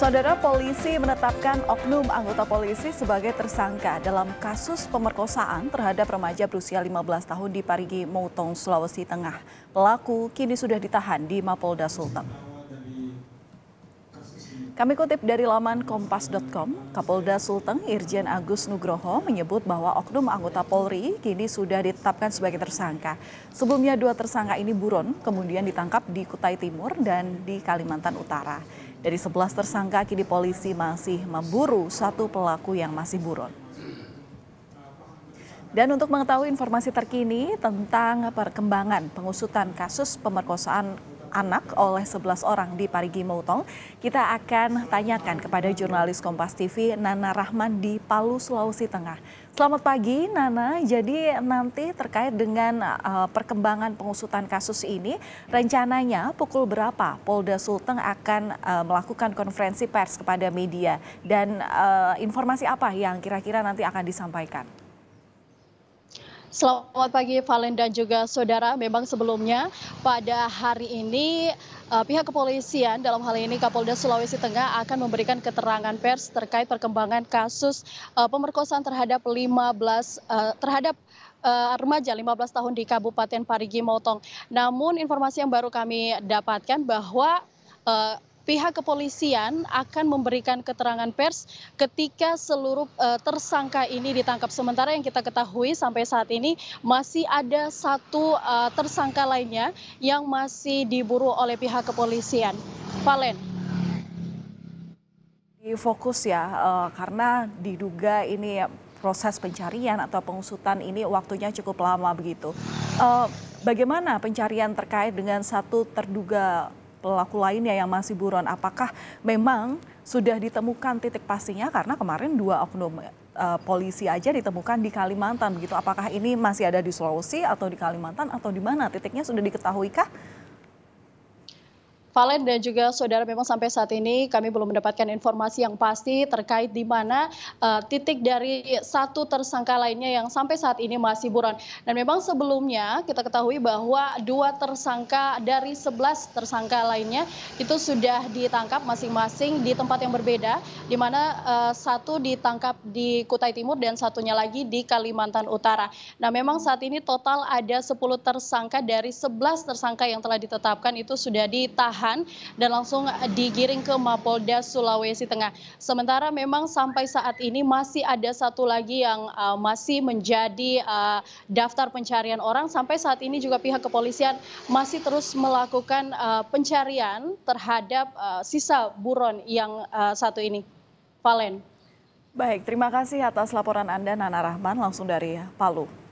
Saudara polisi menetapkan oknum anggota polisi sebagai tersangka dalam kasus pemerkosaan terhadap remaja berusia 15 tahun di Parigi Moutong, Sulawesi Tengah. Pelaku kini sudah ditahan di Mapolda Sultan. Kami kutip dari laman kompas.com, Kapolda Sultan Irjen Agus Nugroho menyebut bahwa oknum anggota Polri kini sudah ditetapkan sebagai tersangka. Sebelumnya dua tersangka ini buron, kemudian ditangkap di Kutai Timur dan di Kalimantan Utara. Dari sebelas tersangka kini polisi masih memburu satu pelaku yang masih buron. Dan untuk mengetahui informasi terkini tentang perkembangan pengusutan kasus pemerkosaan anak oleh 11 orang di Parigi Moutong. Kita akan tanyakan kepada jurnalis Kompas TV Nana Rahman di Palu, Sulawesi Tengah. Selamat pagi Nana, jadi nanti terkait dengan uh, perkembangan pengusutan kasus ini, rencananya pukul berapa Polda Sulteng akan uh, melakukan konferensi pers kepada media dan uh, informasi apa yang kira-kira nanti akan disampaikan? Selamat pagi Valen dan juga saudara. Memang sebelumnya pada hari ini eh, pihak kepolisian dalam hal ini Kapolda Sulawesi Tengah akan memberikan keterangan pers terkait perkembangan kasus eh, pemerkosaan terhadap 15 eh, terhadap remaja 15 tahun di Kabupaten Parigi Motong. Namun informasi yang baru kami dapatkan bahwa pihak kepolisian akan memberikan keterangan pers ketika seluruh eh, tersangka ini ditangkap. Sementara yang kita ketahui sampai saat ini masih ada satu eh, tersangka lainnya yang masih diburu oleh pihak kepolisian. Valen fokus ya eh, karena diduga ini proses pencarian atau pengusutan ini waktunya cukup lama begitu. Bagaimana pencarian terkait dengan satu terduga pelaku lainnya yang masih buron. Apakah memang sudah ditemukan titik pastinya? Karena kemarin dua oknum uh, polisi aja ditemukan di Kalimantan begitu. Apakah ini masih ada di Sulawesi atau di Kalimantan atau di mana titiknya sudah diketahui kah? Valen dan juga saudara memang sampai saat ini kami belum mendapatkan informasi yang pasti terkait di mana uh, titik dari satu tersangka lainnya yang sampai saat ini masih buron. Dan memang sebelumnya kita ketahui bahwa dua tersangka dari sebelas tersangka lainnya itu sudah ditangkap masing-masing di tempat yang berbeda di mana uh, satu ditangkap di Kutai Timur dan satunya lagi di Kalimantan Utara. Nah, memang saat ini total ada sepuluh tersangka dari sebelas tersangka yang telah ditetapkan itu sudah ditahan ditahan dan langsung digiring ke Mapolda Sulawesi Tengah. Sementara memang sampai saat ini masih ada satu lagi yang uh, masih menjadi uh, daftar pencarian orang. Sampai saat ini juga pihak kepolisian masih terus melakukan uh, pencarian terhadap uh, sisa buron yang uh, satu ini. Valen. Baik, terima kasih atas laporan Anda Nana Rahman langsung dari Palu.